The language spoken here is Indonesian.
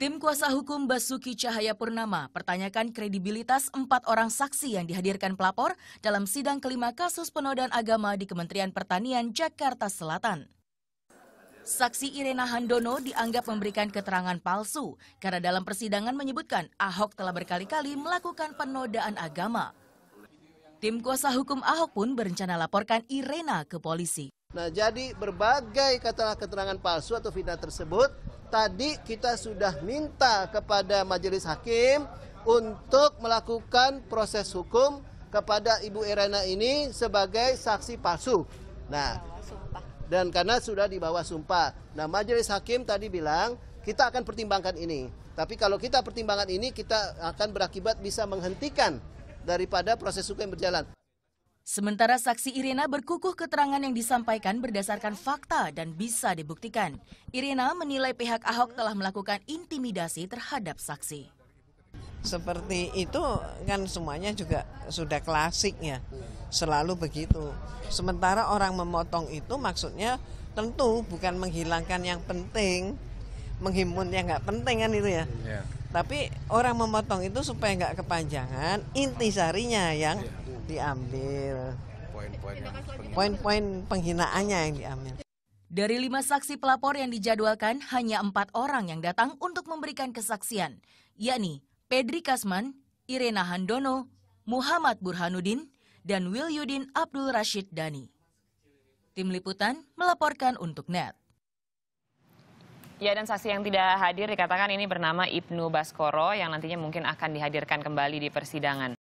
Tim kuasa hukum Basuki Cahaya Purnama pertanyakan kredibilitas empat orang saksi yang dihadirkan pelapor dalam sidang kelima kasus penodaan agama di Kementerian Pertanian Jakarta Selatan. Saksi Irena Handono dianggap memberikan keterangan palsu karena dalam persidangan menyebutkan Ahok telah berkali-kali melakukan penodaan agama. Tim kuasa hukum Ahok pun berencana laporkan Irena ke polisi. Nah, jadi berbagai kata keterangan palsu atau fitnah tersebut tadi kita sudah minta kepada majelis hakim untuk melakukan proses hukum kepada Ibu Irena ini sebagai saksi palsu. Nah, dan karena sudah dibawa sumpah. Nah, majelis hakim tadi bilang kita akan pertimbangkan ini. Tapi kalau kita pertimbangkan ini kita akan berakibat bisa menghentikan daripada proses hukum yang berjalan. Sementara saksi Irina berkukuh keterangan yang disampaikan berdasarkan fakta dan bisa dibuktikan. Irina menilai pihak Ahok telah melakukan intimidasi terhadap saksi. Seperti itu kan semuanya juga sudah klasiknya, selalu begitu. Sementara orang memotong itu maksudnya tentu bukan menghilangkan yang penting, menghimpun yang nggak penting kan itu ya. Iya. Tapi orang memotong itu supaya nggak kepanjangan, inti sarinya yang iya diambil poin-poin penghinaannya yang diambil. Dari lima saksi pelapor yang dijadwalkan, hanya empat orang yang datang untuk memberikan kesaksian, yakni Pedri Kasman, Irena Handono, Muhammad Burhanuddin, dan Will Yudin Abdul Rashid Dani. Tim Liputan melaporkan untuk NET. Ya dan saksi yang tidak hadir dikatakan ini bernama Ibnu Baskoro yang nantinya mungkin akan dihadirkan kembali di persidangan.